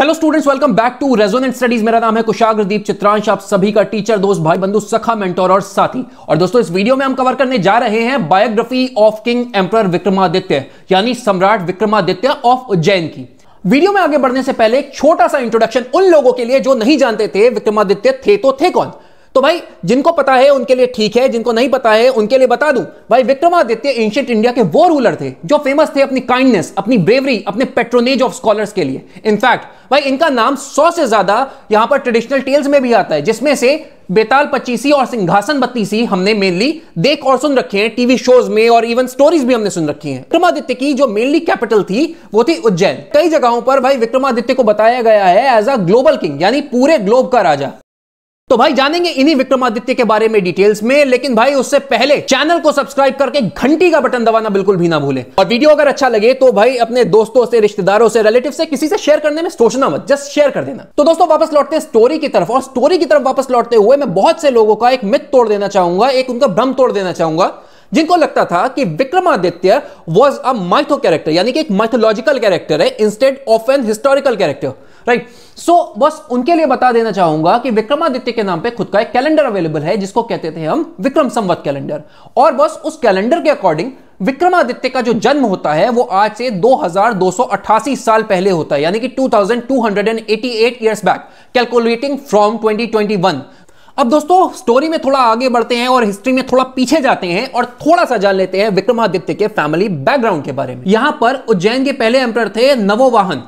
hello students welcome back to Resonant Studies मेरा नाम है कुशाग्रदीप चित्रांश आप सभी का टीचर दोस्त भाई बंधु सखा मेंटोर और साथी और दोस्तों इस वीडियो में हम कवर करने जा रहे हैं biography of king emperor Vikramaditya यानी सम्राट विक्रमादित्य ऑफ उज्जैन की वीडियो में आगे बढ़ने से पहले एक छोटा सा इंट्रोडक्शन उन लोगों के लिए जो नहीं जानते थे विक्रमादित्य थे तो थे कौन तो भाई जिनको पता है उनके लिए ठीक है जिनको नहीं पता है उनके लिए बता दूं भाई विक्रमादित्य एंशियंट इंडिया के वो रूलर थे जो फेमस थे अपनी काइंडनेस अपनी ब्रेवरी अपने पेट्रोनेज ऑफ स्कॉलर्स के लिए इनफैक्ट भाई इनका नाम सौ से ज्यादा यहां पर ट्रेडिशनल टेल्स में भी आता है जिसमें से बेताल पच्चीसी और सिंहासन बत्तीसी हमने मेनली देख और सुन रखे हैं टीवी शोज में और इवन स्टोरीज भी हमने सुन रखी हैं विक्रमादित्य की जो मेनली कैपिटल थी वो थी उज्जैन कई जगहों पर भाई विक्रमादित्य को बताया गया है एज अ ग्लोबल किंग यानी पूरे ग्लोब का राजा तो भाई जानेंगे इन्हीं विक्रमादित्य के बारे में डिटेल्स में लेकिन भाई उससे पहले चैनल को सब्सक्राइब करके घंटी का बटन दबाना बिल्कुल भी ना भूले और वीडियो अगर अच्छा लगे तो भाई अपने दोस्तों से रिश्तेदारों से रिलेटिव से किसी से शेयर करने में सोचना मत जस्ट शेयर कर देना तो दोस्तों वापस लौटते हैं स्टोरी की तरफ और स्टोरी की तरफ वापस लौटते हुए मैं बहुत से लोगों का एक मित तोड़ देना चाहूंगा एक उनका भ्रम तोड़ देना चाहूंगा जिनको लगता था कि Vikramaditya was a mytho character यानी कि एक माइथोलॉजिकल कैरेक्टर है instead of an historical character right so बस उनके लिए बता देना चाहूंगा कि विक्रमादित्य के नाम पे खुद का एक कैलेंडर अवेलेबल है जिसको कहते थे हम विक्रम संवत कैलेंडर और बस उस कैलेंडर के अकॉर्डिंग विक्रमादित्य का जो जन्म होता है वो आज से 2288 साल पहले होता है यानी कि 2288 इयर्स बैक कैलकुलेटिंग फ्रॉम 2021 अब दोस्तों स्टोरी में थोड़ा आगे बढ़ते हैं और हिस्ट्री में थोड़ा पीछे जाते हैं और थोड़ा सा जान लेते हैं विक्रमादित्य के फैमिली बैकग्राउंड के बारे में यहां पर उज्जैन के पहले एम्पर थे नवोवाहन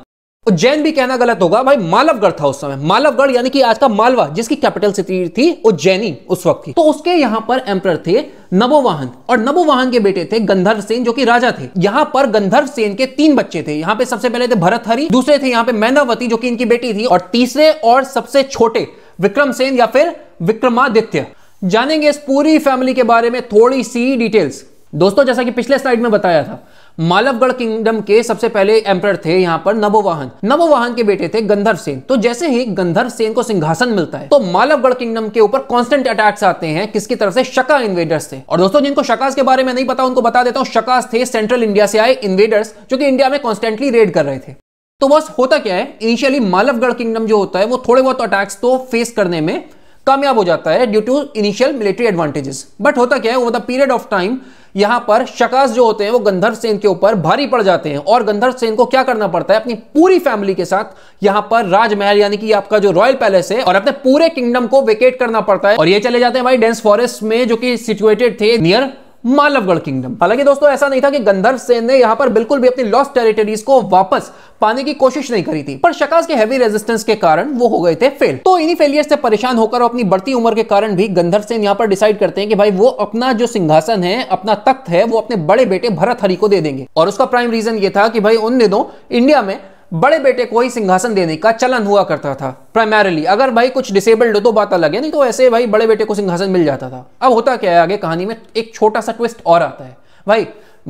उज्जैन तो भी कहना गलत होगा भाई मालवगढ़ था उस समय मालवगढ़ यानी कि आज का मालवा जिसकी कैपिटल सिटी थी उज्जैनी उस वक्त की तो उसके यहां पर एम्पर थे नबोवाहन और नबोवाहन के बेटे थे गंधर्व सेन जो कि राजा थे यहां पर गंधर्व सेन के तीन बच्चे थे यहाँ पे सबसे पहले थे भरत हरी दूसरे थे यहाँ पे मैनावती जो कि इनकी बेटी थी और तीसरे और सबसे छोटे विक्रम सेन या फिर विक्रमादित्य जानेंगे इस पूरी फैमिली के बारे में थोड़ी सी डिटेल्स दोस्तों जैसा कि पिछले स्लाइड में बताया था मालवगढ़ किंगडम के सबसे पहले एम्पर थे यहाँ पर नबोवाहन नबोवाहन के बेटे थे गंधर्व सेन तो जैसे ही गंधर्व सेन को सिंहासन मिलता है तो मालवगढ़ किंगडम के ऊपर कॉन्स्टेंट अटैक्स आते हैं किसकी तरफ से शका इन्वेडर्स थे और दोस्तों जिनको शकास के बारे में नहीं पता उनको बता देता हूँ शकास थे सेंट्रल इंडिया से आए इन्वेडर्स जो कि इंडिया में कॉन्स्टेंटली रेड कर रहे थे तो बस होता क्या है इनिशियली मालवगढ़ किंगडम जो होता है वो थोड़े बहुत अटैक्स तो फेस करने में कामयाब हो जाता है due to initial military advantages but होता क्या है over the period of time यहां पर शकास जो होते हैं वो गंधर्व सेन के ऊपर भारी पड़ जाते हैं और गंधर्व सेन को क्या करना पड़ता है अपनी पूरी फैमिली के साथ यहां पर राजमहल यानी कि आपका जो रॉयल पैलेस है और अपने पूरे किंगडम को वेकेट करना पड़ता है और ये चले जाते हैं भाई डेंस फॉरेस्ट में जो कि सिचुएटेड थे नियर मालवगढ़ किंगडम हालांकि दोस्तों ऐसा नहीं था कि गंधर्व सेन ने यहां पर बिल्कुल भी अपनी लॉस्ट टेरिटरीज को वापस पाने की कोशिश नहीं करी थी पर शकास के हैवी रेजिस्टेंस के कारण वो हो गए थे फेल तो इन्हीं फेलियर से परेशान होकर अपनी बढ़ती उम्र के कारण भी गंधर्व सेन यहां पर डिसाइड करते हैं कि भाई वो अपना जो सिंहासन है अपना तख्त है वो अपने बड़े बेटे भरत हरि को दे देंगे और उसका प्राइम रीजन ये था कि भाई उन दिनों इंडिया में बड़े बेटे को ही सिंहासन देने का चलन हुआ करता था प्राइमरली अगर भाई कुछ डिसेबल्ड हो तो बात अलग है नहीं तो ऐसे भाई बड़े बेटे को सिंहासन मिल जाता था अब होता क्या है आगे कहानी में एक छोटा सा ट्विस्ट और आता है भाई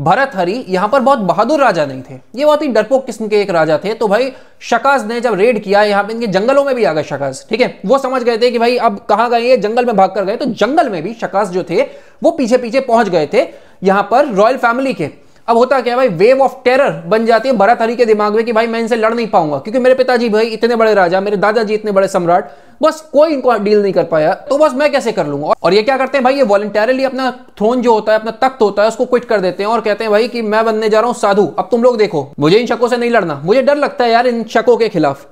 भरत हरि यहां पर बहुत बहादुर राजा नहीं थे ये बहुत ही डरपोक किस्म के एक राजा थे तो भाई शकाज ने जब रेड किया यहां पे इनके जंगलों में भी आ गए शकाज ठीक है वो समझ गए थे कि भाई अब कहां गए ये जंगल में भाग कर गए तो जंगल में भी शकाज जो थे वो पीछे पीछे पहुंच गए थे यहां पर रॉयल फैमिली के अब होता क्या भाई वेव ऑफ टेरर बन जाती है भरत हरी के दिमाग में कि भाई मैं इनसे लड़ नहीं पाऊंगा क्योंकि मेरे पिताजी भाई इतने बड़े राजा मेरे दादाजी इतने बड़े सम्राट बस कोई इनको डील नहीं कर पाया तो बस मैं कैसे कर लूंगा और ये क्या करते हैं भाई ये वॉलंटियरली अपना थ्रोन जो होता है अपना तख्त होता है उसको क्विट कर देते हैं और कहते हैं भाई कि मैं बनने जा रहा हूं साधु अब तुम लोग देखो मुझे इन शकों से नहीं लड़ना मुझे डर लगता है यार इन शकों के खिलाफ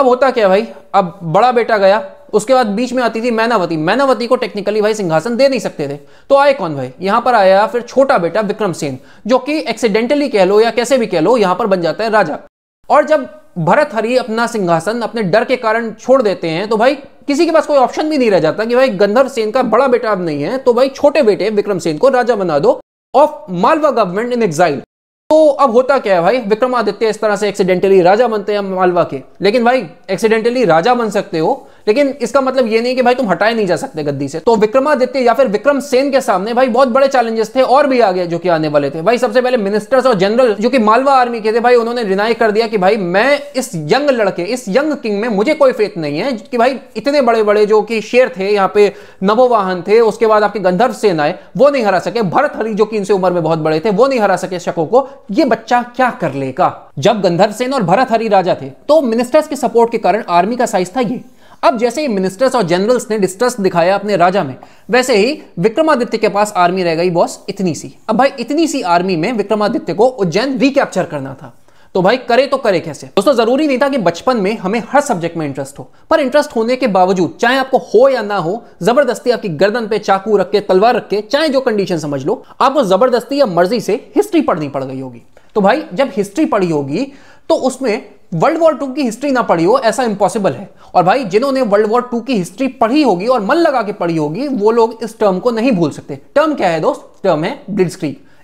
अब होता क्या भाई अब बड़ा बेटा गया उसके बाद बीच में आती थी मैनावती मैनावती को टेक्निकली भाई सिंहासन दे नहीं सकते थे तो आए कौन भाई यहां पर आया फिर छोटा बेटा विक्रम सेन जो कि एक्सीडेंटली कह लो या कैसे भी कह लो यहां पर बन जाता है राजा और जब भरत हरि अपना सिंहासन अपने डर के कारण छोड़ देते हैं तो भाई किसी के पास कोई ऑप्शन भी नहीं रह जाता कि भाई गंधर्व सेन का बड़ा बेटा अब नहीं है तो भाई छोटे बेटे विक्रम सेन को राजा बना दो of Malwa government in exile तो अब होता क्या है भाई विक्रमादित्य इस तरह से एक्सीडेंटली राजा बनते हैं मालवा के लेकिन भाई एक्सीडेंटली राजा बन सकते हो लेकिन इसका मतलब ये नहीं कि भाई तुम हटाए नहीं जा सकते गद्दी से तो विक्रमादित्य या फिर विक्रम सेन के सामने भाई बहुत बड़े चैलेंजेस थे और भी आगे जो कि आने वाले थे भाई सबसे पहले मिनिस्टर्स और जनरल जो कि मालवा आर्मी के थे भाई उन्होंने रिनाई कर दिया कि भाई मैं इस यंग लड़के इस यंग किंग में मुझे कोई फेथ नहीं है कि भाई इतने बड़े बड़े जो कि शेर थे यहाँ पे नवोवाहन थे उसके बाद आपके गंधर्व सेन आए वो नहीं हरा सके भरत हरी जो कि इनसे उम्र में बहुत बड़े थे वो नहीं हरा सके शकों को ये बच्चा क्या कर लेगा जब गंधर्व सेन और भरत हरी राजा थे तो मिनिस्टर्स के सपोर्ट के कारण आर्मी का साइज था ये अब जैसे ही मिनिस्टर्स और जनरल्स ने डिस्ट्रस्ट दिखाया अपने राजा में वैसे ही विक्रमादित्य के पास आर्मी रह गई बॉस इतनी सी अब भाई इतनी सी आर्मी में विक्रमादित्य को उज्जैन रिकैप्चर करना था तो भाई करे तो करे कैसे दोस्तों जरूरी नहीं था कि बचपन में हमें हर सब्जेक्ट में इंटरेस्ट हो पर इंटरेस्ट होने के बावजूद चाहे आपको हो या ना हो जबरदस्ती आपकी गर्दन पे चाकू रख के तलवार रख के चाहे जो कंडीशन समझ लो आपको जबरदस्ती या मर्जी से हिस्ट्री पढ़नी पड़ गई होगी तो भाई जब हिस्ट्री पढ़ी होगी तो उसमें वर्ल्ड वॉर टू की हिस्ट्री ना पढ़ी हो ऐसा इंपॉसिबल है और भाई जिन्होंने वर्ल्ड वॉर टू की हिस्ट्री पढ़ी होगी और मन लगा के पढ़ी होगी वो लोग इस टर्म को नहीं भूल सकते टर्म क्या है दोस्त टर्म है ब्लिट्स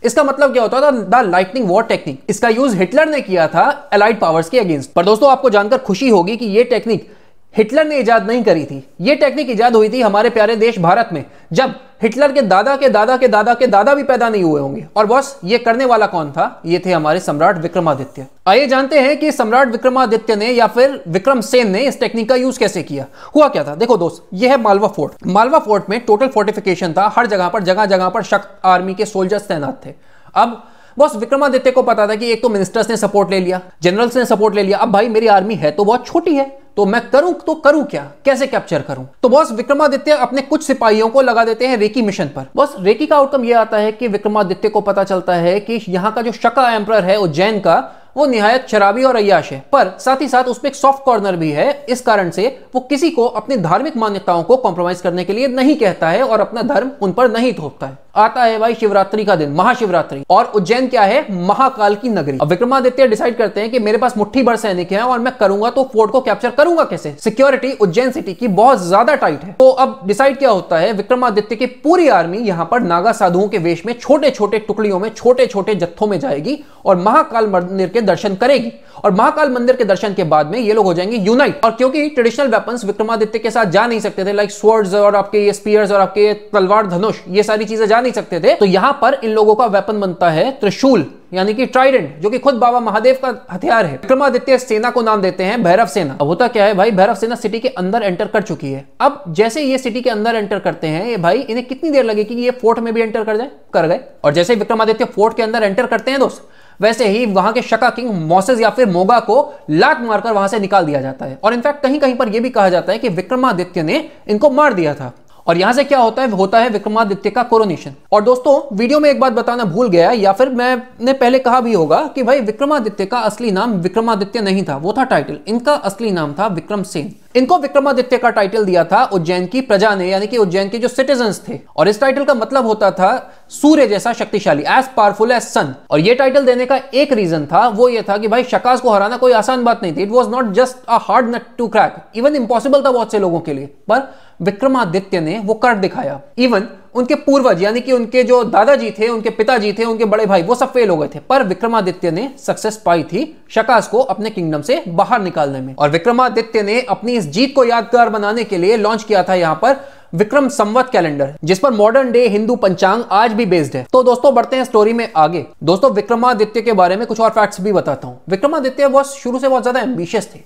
इसका मतलब क्या होता था द लाइटनिंग वॉर टेक्निक इसका यूज हिटलर ने किया था अलाइड पावर्स के अगेंस्ट पर दोस्तों आपको जानकर खुशी होगी कि यह टेक्निक हिटलर ने इजाद नहीं करी थी ये टेक्निक इजाद हुई थी हमारे प्यारे देश भारत में जब हिटलर के दादा के दादा के दादा के दादा भी पैदा नहीं हुए होंगे और बॉस ये करने वाला कौन था ये थे हमारे सम्राट विक्रमादित्य आइए जानते हैं कि सम्राट विक्रमादित्य ने या फिर विक्रम सेन ने इस टेक्निक का यूज कैसे किया हुआ क्या था देखो दोस्त यह है मालवा फोर्ट मालवा फोर्ट में टोटल फोर्टिफिकेशन था हर जगह पर जगह जगह पर शक्त आर्मी के सोल्जर्स तैनात थे अब बॉस विक्रमादित्य को पता था कि एक तो मिनिस्टर्स ने सपोर्ट ले लिया जनरल्स ने सपोर्ट ले लिया अब भाई मेरी आर्मी है तो बहुत छोटी है तो मैं करूं तो करूं क्या कैसे कैप्चर करूं तो बॉस विक्रमादित्य अपने कुछ सिपाहियों को लगा देते हैं रेकी मिशन पर बॉस रेकी का आउटकम यह आता है कि विक्रमादित्य को पता चलता है कि यहां का जो शका एम्पर है उज्जैन का वो निहायत शराबी और अयाश है पर साथ ही साथ उसमें एक सॉफ्ट कॉर्नर भी है इस कारण से वो किसी को अपनी धार्मिक मान्यताओं को कॉम्प्रोमाइज करने के लिए नहीं कहता है और अपना धर्म उन पर नहीं थोपता है आता है भाई शिवरात्रि का दिन महाशिवरात्रि और उज्जैन क्या है महाकाल की नगरी अब विक्रमादित्य डिसाइड करते हैं कि मेरे पास मुट्ठी भर सैनिक है और मैं करूंगा तो फोर्ट को कैप्चर करूंगा कैसे सिक्योरिटी उज्जैन सिटी की बहुत ज्यादा टाइट है तो अब डिसाइड क्या होता है विक्रमादित्य की पूरी आर्मी यहाँ पर नागा साधुओं के वेश में छोटे छोटे टुकड़ियों में छोटे छोटे जत्थों में जाएगी और महाकाल मंदिर के दर्शन करेगी और महाकाल मंदिर के दर्शन के बाद में ये लोग हो जाएंगे यूनाइट और क्योंकि ट्रेडिशनल वेपन्स विक्रमादित्य के साथ जा नहीं सकते थे लाइक स्वर्ड्स और आपके ये स्पीयर्स और आपके तलवार धनुष ये सारी चीजें जा नहीं सकते थे तो यहां पर इन लोगों का वेपन बनता है त्रिशूल यानी कि ट्राइडेंट जो कि खुद बाबा महादेव का हथियार है विक्रमादित्य सेना को नाम देते हैं भैरव सेना अब होता क्या है भाई भैरव सेना सिटी के अंदर एंटर कर चुकी है अब जैसे ये सिटी के अंदर एंटर करते हैं ये भाई इन्हें कितनी देर लगेगी कि ये फोर्ट में भी एंटर कर जाए कर गए और जैसे विक्रमादित्य फोर्ट के अंदर एंटर करते हैं दोस्त वैसे ही वहां के शका किंग मोसेस या फिर मोगा को लात मारकर वहां से निकाल दिया जाता है और इनफैक्ट कहीं कहीं पर यह भी कहा जाता है कि विक्रमादित्य ने इनको मार दिया था और यहां से क्या होता है होता है विक्रमादित्य का कोरोनेशन और दोस्तों वीडियो में एक बात बताना भूल गया या फिर मैंने पहले कहा भी होगा कि भाई विक्रमादित्य का असली नाम विक्रमादित्य नहीं था वो था टाइटल इनका असली नाम था विक्रम सेन इनको विक्रमादित्य का टाइटल दिया था उज्जैन की प्रजा ने यानी कि उज्जैन के जो सिटीजन थे और इस टाइटल का मतलब होता था सूर्य जैसा शक्तिशाली एज पावरफुल एज सन और ये टाइटल देने का एक रीजन था वो ये था कि भाई शकास को हराना कोई आसान बात नहीं थी it was not just a hard nut to crack even impossible था बहुत से लोगों के लिए पर विक्रमादित्य ने वो कर दिखाया इवन उनके पूर्वज यानी कि उनके जो दादाजी थे उनके पिताजी थे उनके बड़े भाई वो सब फेल हो गए थे पर विक्रमादित्य ने सक्सेस पाई थी शकास को अपने किंगडम से बाहर निकालने में और विक्रमादित्य ने अपनी इस जीत को यादगार बनाने के लिए लॉन्च किया था यहां पर विक्रम संवत कैलेंडर जिस पर मॉडर्न डे हिंदू पंचांग आज भी बेस्ड है तो दोस्तों बढ़ते हैं स्टोरी में आगे दोस्तों विक्रमादित्य के बारे में कुछ और फैक्ट्स भी बताता हूँ विक्रमादित्य बहुत शुरू से बहुत ज्यादा एम्बिशियस थे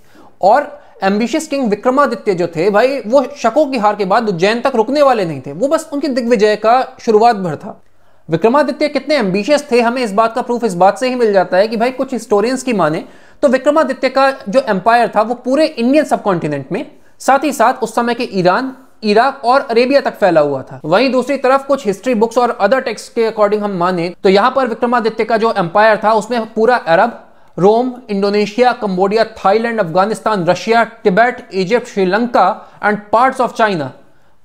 और एम्बिशियस किंग विक्रमादित्य जो थे भाई वो शकों की हार के बाद उज्जैन तक रुकने वाले नहीं थे वो बस उनके दिग्विजय का शुरुआत भर था विक्रमादित्य कितने एम्बिशियस थे हमें इस बात का प्रूफ इस बात से ही मिल जाता है कि भाई कुछ हिस्टोरियंस की माने तो विक्रमादित्य का जो एम्पायर था वो पूरे इंडियन सब में साथ ही साथ उस समय के ईरान इराक और अरेबिया तक फैला हुआ था वहीं दूसरी तरफ कुछ हिस्ट्री बुक्स और अदर टेक्स्ट के अकॉर्डिंग हम माने तो यहां पर विक्रमादित्य का जो एम्पायर था उसमें पूरा Arab Rome Indonesia Cambodia Thailand Afghanistan Russia Tibet Egypt Sri Lanka and part of China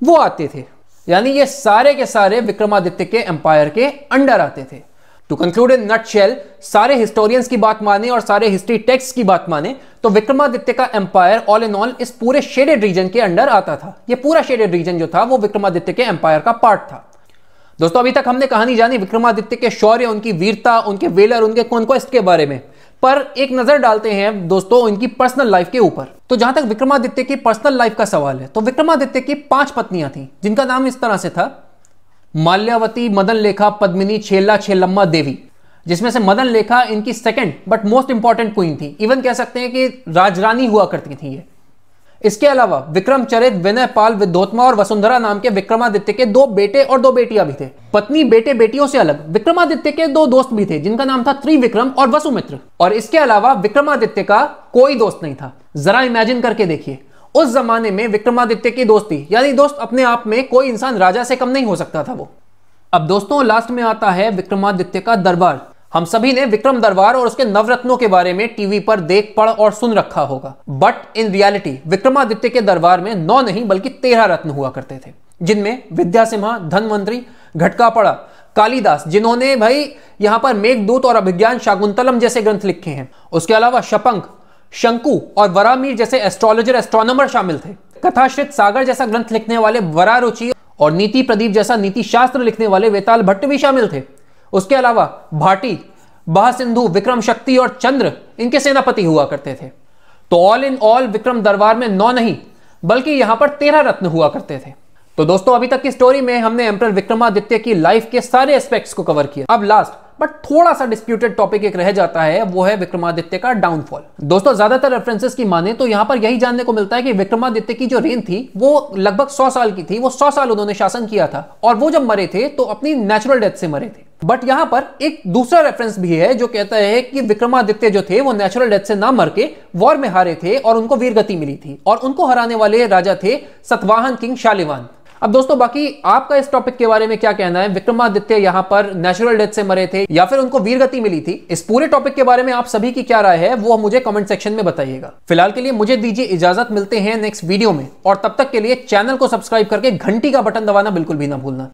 वो आते थे यानी ये सारे के सारे विक्रमादित्य के एम्पायर के अंडर आते थे to conclude in nutshell सारे हिस्टोरियंस की बात माने और सारे हिस्ट्री टेक्स्ट की बात माने तो विक्रमादित्य का एम्पायर ऑल इन ऑल इस पूरे शेडेड रीजन के अंडर आता था ये पूरा शेडेड रीजन जो था वो विक्रमादित्य के एम्पायर का पार्ट था दोस्तों अभी तक हमने कहानी जानी विक्रमादित्य के शौर्य उनकी वीरता उनके वेलर उनके कॉन्क्वेस्ट के बारे में पर एक नजर डालते हैं दोस्तों उनकी पर्सनल लाइफ के ऊपर तो जहां तक विक्रमादित्य की पर्सनल लाइफ का सवाल है तो विक्रमादित्य की पांच पत्नियां थी जिनका नाम इस तरह से था माल्यावती मदन लेखा पद्मिनी छेला छेलम्मा देवी जिसमें से मदन लेखा इनकी second but most important queen थी इवन कह सकते हैं कि राजरानी हुआ करती थी ये इसके अलावा विक्रमचरित विनय पाल विद्योत्मा और वसुंधरा नाम के विक्रमादित्य के दो बेटे और दो बेटियां भी थे पत्नी बेटे बेटियों से अलग विक्रमादित्य के दो दोस्त भी थे जिनका नाम था त्रिविक्रम और वसुमित्र और इसके अलावा विक्रमादित्य का कोई दोस्त नहीं था जरा इमेजिन करके देखिए उस जमाने में विक्रमादित्य की दोस्ती यानी दोस्त अपने आप में कोई इंसान राजा से कम नहीं हो सकता था वो अब दोस्तों लास्ट में आता है विक्रमादित्य का दरबार हम सभी ने विक्रम दरबार और उसके नवरत्नों के बारे में टीवी पर देख पढ़ और सुन रखा होगा बट इन रियलिटी विक्रमादित्य के दरबार में नौ नहीं बल्कि तेरह रत्न हुआ करते थे जिनमें विद्या सिम्हा धनवंतरी घटकापड़ा कालिदास जिन्होंने भाई यहां पर मेघदूत और अभिज्ञान शागुंतलम जैसे ग्रंथ लिखे हैं उसके अलावा शपंक शंकु और वरामीर जैसे एस्ट्रोलॉजर एस्ट्रोनॉमर शामिल थे कथाश्रित सागर जैसा ग्रंथ लिखने वाले वरा रुचि और नीति प्रदीप जैसा नीति शास्त्र लिखने वाले वेताल भट्ट भी शामिल थे उसके अलावा भाटी बहासिंधु विक्रम शक्ति और चंद्र इनके सेनापति हुआ करते थे तो ऑल इन ऑल विक्रम दरबार में नौ नहीं बल्कि यहां पर तेरह रत्न हुआ करते थे तो दोस्तों अभी तक की स्टोरी में हमने एम्पर विक्रमादित्य की लाइफ के सारे एस्पेक्ट्स को कवर किया अब लास्ट बट थोड़ा सा डिस्प्यूटेड टॉपिक एक रह जाता है वो है विक्रमादित्य का डाउनफॉल दोस्तों ज्यादातर रेफरेंसेस की माने तो यहां पर यही जानने को मिलता है कि विक्रमादित्य की जो रेन थी वो लगभग सौ साल की थी वो सौ साल उन्होंने शासन किया था और वो जब मरे थे तो अपनी नेचुरल डेथ से मरे थे बट यहां पर एक दूसरा रेफरेंस भी है जो कहता है कि विक्रमादित्य जो थे वो नेचुरल डेथ से ना मर के वॉर में हारे थे और उनको वीरगति मिली थी और उनको हराने वाले राजा थे सतवाहन किंग शालिवान अब दोस्तों बाकी आपका इस टॉपिक के बारे में क्या कहना है विक्रमादित्य यहां पर नेचुरल डेथ से मरे थे या फिर उनको वीरगति मिली थी इस पूरे टॉपिक के बारे में आप सभी की क्या राय है वो मुझे कमेंट सेक्शन में बताइएगा फिलहाल के लिए मुझे दीजिए इजाजत मिलते हैं नेक्स्ट वीडियो में और तब तक के लिए चैनल को सब्सक्राइब करके घंटी का बटन दबाना बिल्कुल भी ना भूलना